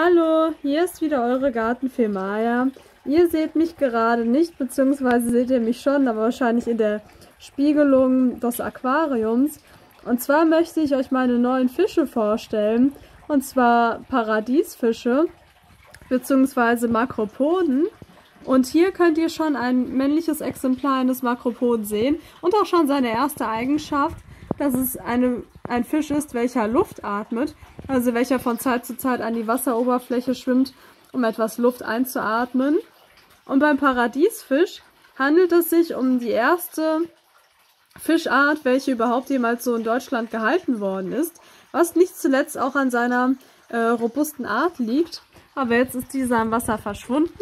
Hallo, hier ist wieder eure Gartenfee Maya. Ihr seht mich gerade nicht, beziehungsweise seht ihr mich schon, aber wahrscheinlich in der Spiegelung des Aquariums. Und zwar möchte ich euch meine neuen Fische vorstellen, und zwar Paradiesfische, beziehungsweise Makropoden. Und hier könnt ihr schon ein männliches Exemplar eines Makropoden sehen und auch schon seine erste Eigenschaft, dass es eine, ein Fisch ist, welcher Luft atmet also welcher von Zeit zu Zeit an die Wasseroberfläche schwimmt, um etwas Luft einzuatmen. Und beim Paradiesfisch handelt es sich um die erste Fischart, welche überhaupt jemals so in Deutschland gehalten worden ist, was nicht zuletzt auch an seiner äh, robusten Art liegt. Aber jetzt ist dieser im Wasser verschwunden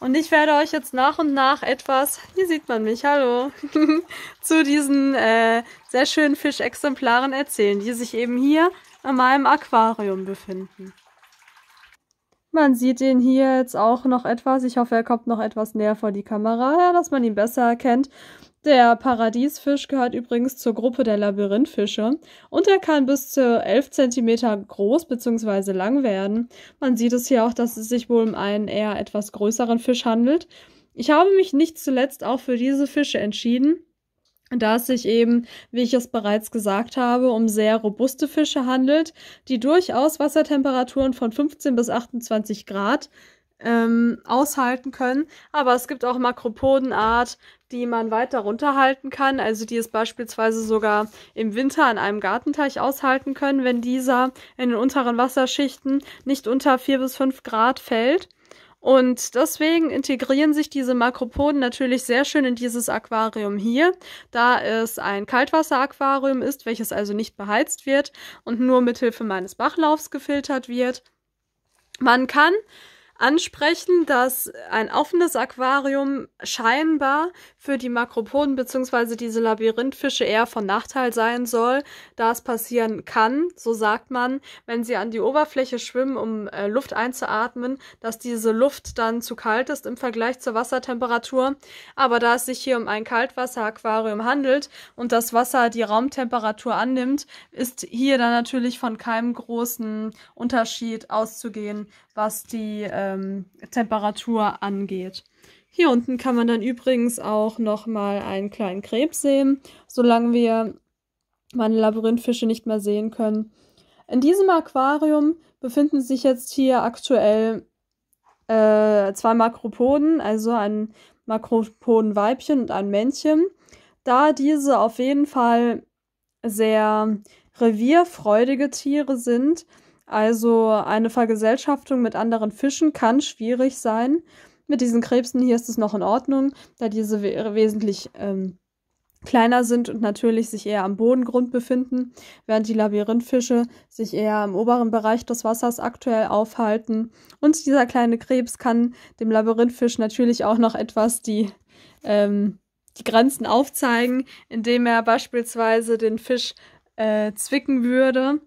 und ich werde euch jetzt nach und nach etwas, hier sieht man mich, hallo, zu diesen äh, sehr schönen Fischexemplaren erzählen, die sich eben hier an meinem Aquarium befinden. Man sieht ihn hier jetzt auch noch etwas. Ich hoffe, er kommt noch etwas näher vor die Kamera, dass man ihn besser erkennt. Der Paradiesfisch gehört übrigens zur Gruppe der Labyrinthfische und er kann bis zu 11 cm groß bzw. lang werden. Man sieht es hier auch, dass es sich wohl um einen eher etwas größeren Fisch handelt. Ich habe mich nicht zuletzt auch für diese Fische entschieden, da es sich eben, wie ich es bereits gesagt habe, um sehr robuste Fische handelt, die durchaus Wassertemperaturen von 15 bis 28 Grad ähm, aushalten können. Aber es gibt auch Makropodenart, die man weiter runterhalten kann, also die es beispielsweise sogar im Winter an einem Gartenteich aushalten können, wenn dieser in den unteren Wasserschichten nicht unter 4 bis 5 Grad fällt. Und deswegen integrieren sich diese Makropoden natürlich sehr schön in dieses Aquarium hier, da es ein Kaltwasseraquarium ist, welches also nicht beheizt wird und nur mithilfe meines Bachlaufs gefiltert wird. Man kann ansprechen, dass ein offenes Aquarium scheinbar für die Makropoden bzw. diese Labyrinthfische eher von Nachteil sein soll, da es passieren kann, so sagt man, wenn sie an die Oberfläche schwimmen, um äh, Luft einzuatmen, dass diese Luft dann zu kalt ist im Vergleich zur Wassertemperatur. Aber da es sich hier um ein Kaltwasseraquarium handelt und das Wasser die Raumtemperatur annimmt, ist hier dann natürlich von keinem großen Unterschied auszugehen, was die äh, ähm, Temperatur angeht. Hier unten kann man dann übrigens auch nochmal einen kleinen Krebs sehen, solange wir meine Labyrinthfische nicht mehr sehen können. In diesem Aquarium befinden sich jetzt hier aktuell äh, zwei Makropoden, also ein Makropodenweibchen und ein Männchen, da diese auf jeden Fall sehr revierfreudige Tiere sind, also eine Vergesellschaftung mit anderen Fischen kann schwierig sein. Mit diesen Krebsen hier ist es noch in Ordnung, da diese we wesentlich ähm, kleiner sind und natürlich sich eher am Bodengrund befinden, während die Labyrinthfische sich eher im oberen Bereich des Wassers aktuell aufhalten. Und dieser kleine Krebs kann dem Labyrinthfisch natürlich auch noch etwas die, ähm, die Grenzen aufzeigen, indem er beispielsweise den Fisch äh, zwicken würde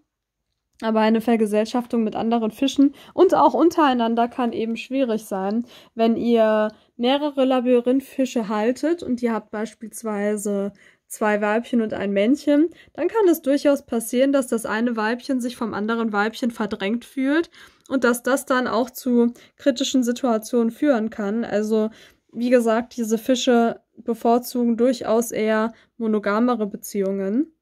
aber eine Vergesellschaftung mit anderen Fischen und auch untereinander kann eben schwierig sein, wenn ihr mehrere Labyrinthfische haltet und ihr habt beispielsweise zwei Weibchen und ein Männchen, dann kann es durchaus passieren, dass das eine Weibchen sich vom anderen Weibchen verdrängt fühlt und dass das dann auch zu kritischen Situationen führen kann. Also wie gesagt, diese Fische bevorzugen durchaus eher monogamere Beziehungen.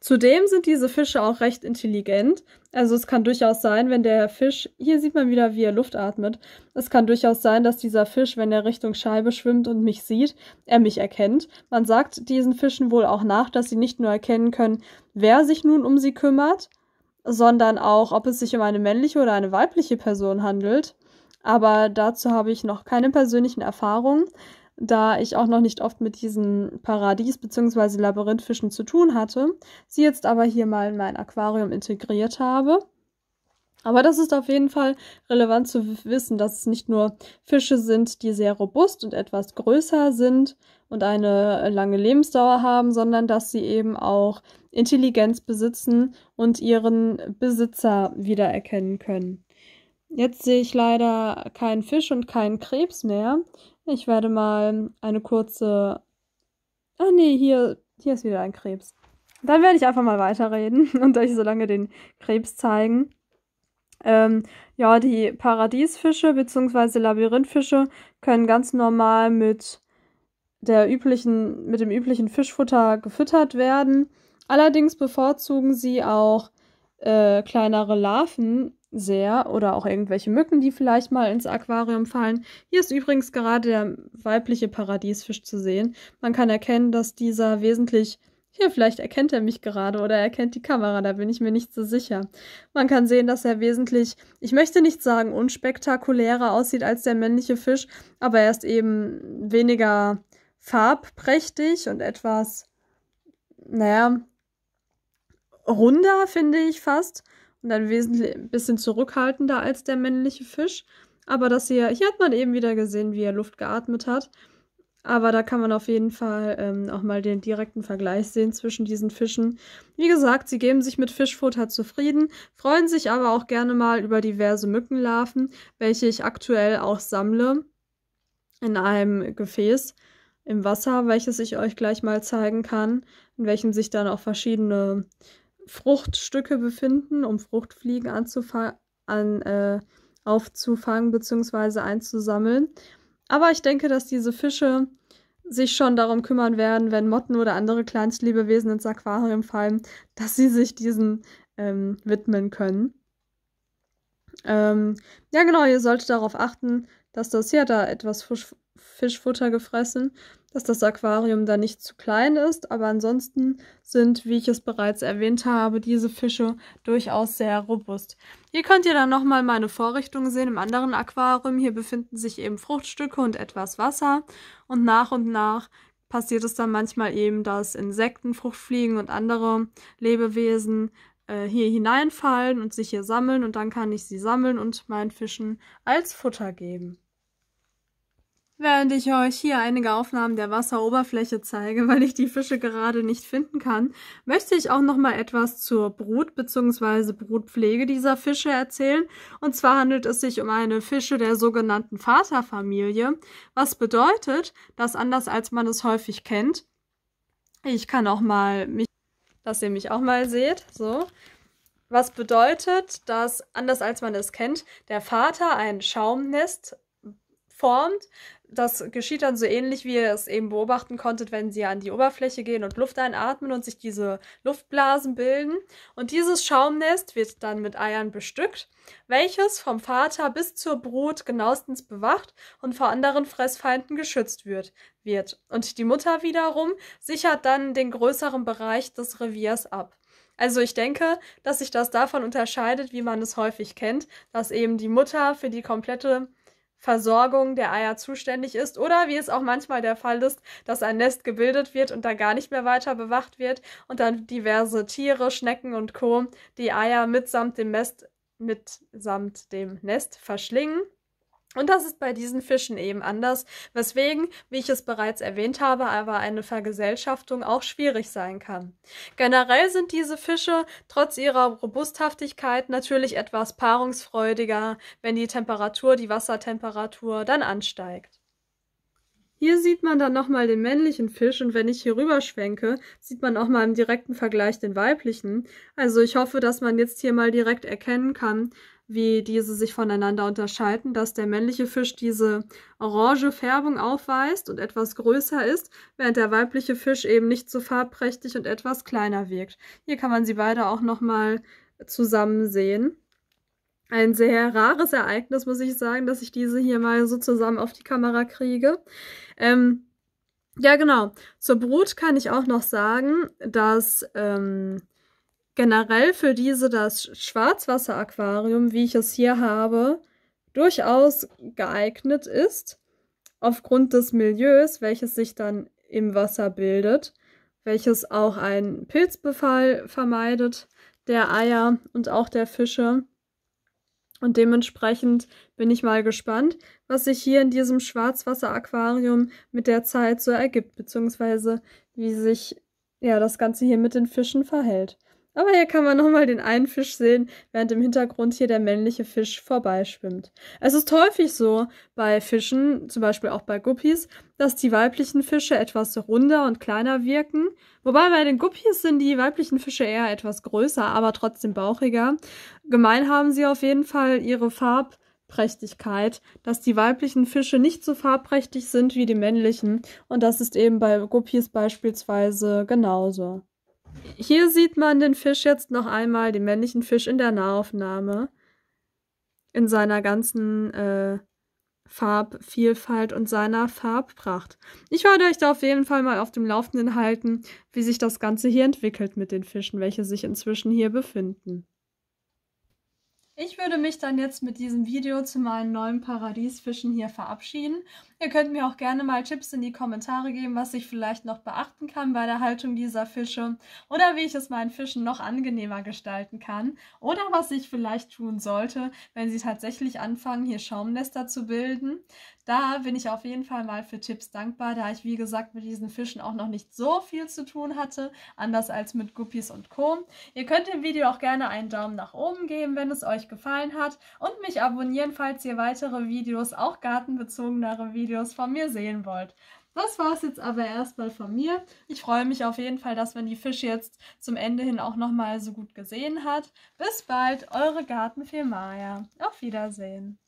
Zudem sind diese Fische auch recht intelligent. Also es kann durchaus sein, wenn der Fisch, hier sieht man wieder, wie er Luft atmet, es kann durchaus sein, dass dieser Fisch, wenn er Richtung Scheibe schwimmt und mich sieht, er mich erkennt. Man sagt diesen Fischen wohl auch nach, dass sie nicht nur erkennen können, wer sich nun um sie kümmert, sondern auch, ob es sich um eine männliche oder eine weibliche Person handelt. Aber dazu habe ich noch keine persönlichen Erfahrungen da ich auch noch nicht oft mit diesen Paradies- bzw. Labyrinthfischen zu tun hatte, sie jetzt aber hier mal in mein Aquarium integriert habe. Aber das ist auf jeden Fall relevant zu wissen, dass es nicht nur Fische sind, die sehr robust und etwas größer sind und eine lange Lebensdauer haben, sondern dass sie eben auch Intelligenz besitzen und ihren Besitzer wiedererkennen können. Jetzt sehe ich leider keinen Fisch und keinen Krebs mehr, ich werde mal eine kurze. Ah nee, hier, hier ist wieder ein Krebs. Dann werde ich einfach mal weiterreden und euch so lange den Krebs zeigen. Ähm, ja, die Paradiesfische bzw. Labyrinthfische können ganz normal mit der üblichen, mit dem üblichen Fischfutter gefüttert werden. Allerdings bevorzugen sie auch äh, kleinere Larven sehr oder auch irgendwelche Mücken, die vielleicht mal ins Aquarium fallen. Hier ist übrigens gerade der weibliche Paradiesfisch zu sehen. Man kann erkennen, dass dieser wesentlich hier, vielleicht erkennt er mich gerade oder er kennt die Kamera, da bin ich mir nicht so sicher. Man kann sehen, dass er wesentlich, ich möchte nicht sagen unspektakulärer aussieht als der männliche Fisch, aber er ist eben weniger farbprächtig und etwas, naja, runder, finde ich fast und dann wesentlich ein bisschen zurückhaltender als der männliche Fisch. Aber das hier, hier hat man eben wieder gesehen, wie er Luft geatmet hat. Aber da kann man auf jeden Fall ähm, auch mal den direkten Vergleich sehen zwischen diesen Fischen. Wie gesagt, sie geben sich mit Fischfutter zufrieden, freuen sich aber auch gerne mal über diverse Mückenlarven, welche ich aktuell auch sammle in einem Gefäß im Wasser, welches ich euch gleich mal zeigen kann, in welchem sich dann auch verschiedene Fruchtstücke befinden, um Fruchtfliegen anzufangen, äh, aufzufangen bzw. einzusammeln. Aber ich denke, dass diese Fische sich schon darum kümmern werden, wenn Motten oder andere Kleinstlebewesen ins Aquarium fallen, dass sie sich diesen ähm, widmen können. Ähm, ja, genau, ihr solltet darauf achten, dass das hier da etwas Fisch Fischfutter gefressen dass das Aquarium da nicht zu klein ist. Aber ansonsten sind, wie ich es bereits erwähnt habe, diese Fische durchaus sehr robust. Hier könnt ihr dann nochmal meine Vorrichtung sehen im anderen Aquarium. Hier befinden sich eben Fruchtstücke und etwas Wasser. Und nach und nach passiert es dann manchmal eben, dass Insekten, Fruchtfliegen und andere Lebewesen äh, hier hineinfallen und sich hier sammeln. Und dann kann ich sie sammeln und meinen Fischen als Futter geben. Während ich euch hier einige Aufnahmen der Wasseroberfläche zeige, weil ich die Fische gerade nicht finden kann, möchte ich auch noch mal etwas zur Brut- bzw. Brutpflege dieser Fische erzählen. Und zwar handelt es sich um eine Fische der sogenannten Vaterfamilie, was bedeutet, dass anders als man es häufig kennt, ich kann auch mal mich, dass ihr mich auch mal seht, so. Was bedeutet, dass anders als man es kennt, der Vater ein Schaumnest formt, das geschieht dann so ähnlich, wie ihr es eben beobachten konntet, wenn sie an die Oberfläche gehen und Luft einatmen und sich diese Luftblasen bilden. Und dieses Schaumnest wird dann mit Eiern bestückt, welches vom Vater bis zur Brut genauestens bewacht und vor anderen Fressfeinden geschützt wird. wird. Und die Mutter wiederum sichert dann den größeren Bereich des Reviers ab. Also ich denke, dass sich das davon unterscheidet, wie man es häufig kennt, dass eben die Mutter für die komplette Versorgung der Eier zuständig ist oder wie es auch manchmal der Fall ist, dass ein Nest gebildet wird und dann gar nicht mehr weiter bewacht wird und dann diverse Tiere, Schnecken und Co. die Eier mitsamt dem Nest mitsamt dem Nest verschlingen. Und das ist bei diesen Fischen eben anders, weswegen, wie ich es bereits erwähnt habe, aber eine Vergesellschaftung auch schwierig sein kann. Generell sind diese Fische trotz ihrer Robusthaftigkeit natürlich etwas paarungsfreudiger, wenn die Temperatur, die Wassertemperatur dann ansteigt. Hier sieht man dann nochmal den männlichen Fisch und wenn ich hier rüber schwenke, sieht man auch mal im direkten Vergleich den weiblichen. Also ich hoffe, dass man jetzt hier mal direkt erkennen kann, wie diese sich voneinander unterscheiden, dass der männliche Fisch diese orange Färbung aufweist und etwas größer ist, während der weibliche Fisch eben nicht so farbprächtig und etwas kleiner wirkt. Hier kann man sie beide auch nochmal zusammen sehen. Ein sehr rares Ereignis, muss ich sagen, dass ich diese hier mal so zusammen auf die Kamera kriege. Ähm, ja, genau. Zur Brut kann ich auch noch sagen, dass ähm, generell für diese das Schwarzwasseraquarium, wie ich es hier habe, durchaus geeignet ist, aufgrund des Milieus, welches sich dann im Wasser bildet, welches auch einen Pilzbefall vermeidet, der Eier und auch der Fische. Und dementsprechend bin ich mal gespannt, was sich hier in diesem Schwarzwasseraquarium mit der Zeit so ergibt, beziehungsweise wie sich ja das Ganze hier mit den Fischen verhält. Aber hier kann man nochmal den einen Fisch sehen, während im Hintergrund hier der männliche Fisch vorbeischwimmt. Es ist häufig so bei Fischen, zum Beispiel auch bei Guppies, dass die weiblichen Fische etwas runder und kleiner wirken. Wobei bei den Guppies sind die weiblichen Fische eher etwas größer, aber trotzdem bauchiger. Gemein haben sie auf jeden Fall ihre Farb- Farbprächtigkeit, dass die weiblichen Fische nicht so farbprächtig sind wie die männlichen und das ist eben bei Guppies beispielsweise genauso. Hier sieht man den Fisch jetzt noch einmal, den männlichen Fisch in der Nahaufnahme. In seiner ganzen äh, Farbvielfalt und seiner Farbpracht. Ich werde euch da auf jeden Fall mal auf dem Laufenden halten, wie sich das Ganze hier entwickelt mit den Fischen, welche sich inzwischen hier befinden. Ich würde mich dann jetzt mit diesem Video zu meinen neuen Paradiesfischen hier verabschieden. Ihr könnt mir auch gerne mal Tipps in die Kommentare geben, was ich vielleicht noch beachten kann bei der Haltung dieser Fische oder wie ich es meinen Fischen noch angenehmer gestalten kann oder was ich vielleicht tun sollte, wenn sie tatsächlich anfangen, hier Schaumnester zu bilden. Da bin ich auf jeden Fall mal für Tipps dankbar, da ich, wie gesagt, mit diesen Fischen auch noch nicht so viel zu tun hatte, anders als mit Guppies und Co. Ihr könnt dem Video auch gerne einen Daumen nach oben geben, wenn es euch gefallen hat und mich abonnieren, falls ihr weitere Videos, auch gartenbezogenere Videos von mir sehen wollt. Das war es jetzt aber erstmal von mir. Ich freue mich auf jeden Fall, dass man die Fische jetzt zum Ende hin auch nochmal so gut gesehen hat. Bis bald, eure Gartenfee Maya. Auf Wiedersehen.